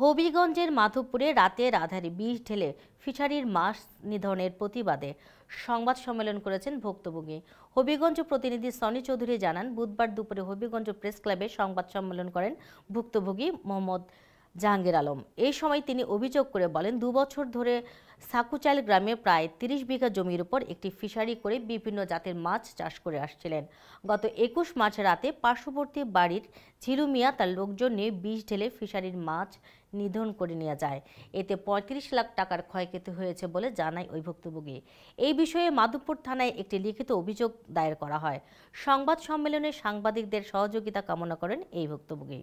হবিগঞ্জের মাধবপুরে রাতে রাধারি বিষ ঢেলে ফিশারির মাছ নিধনের প্রতিবাদে সংবাদ সম্মেলন করেছেন ভুক্তভোগী হবিগঞ্জ প্রতিনিধি সনি চৌধুরী জানান বুধবার দুপুরে হবিগঞ্জ প্রেস ক্লাবে সংবাদ সম্মেলন করেন ভুক্তভোগী মোহাম্মদ জাহাঙ্গীর আলম এই সময় তিনি অভিযোগ করে বলেন দুবছর ধরে সাকুচাইল গ্রামে প্রায় ৩০ বিঘা জমির উপর একটি ফিশারি করে বিভিন্ন জাতের মাছ চাষ করে আসছিলেন গত একুশ মার্চ রাতে পার্শ্ববর্তী বাড়ির ঝিলুমিয়া তার লোকজন নিয়ে বিষ ঢেলে ফিশারির মাছ নিধন করে নিয়ে যায় এতে ৩৫ লাখ টাকার ক্ষয়ক্ষতি হয়েছে বলে জানায় ওই ভুক্তভোগী এই বিষয়ে মাধবপুর থানায় একটি লিখিত অভিযোগ দায়ের করা হয় সংবাদ সম্মেলনে সাংবাদিকদের সহযোগিতা কামনা করেন এই ভুক্তভোগী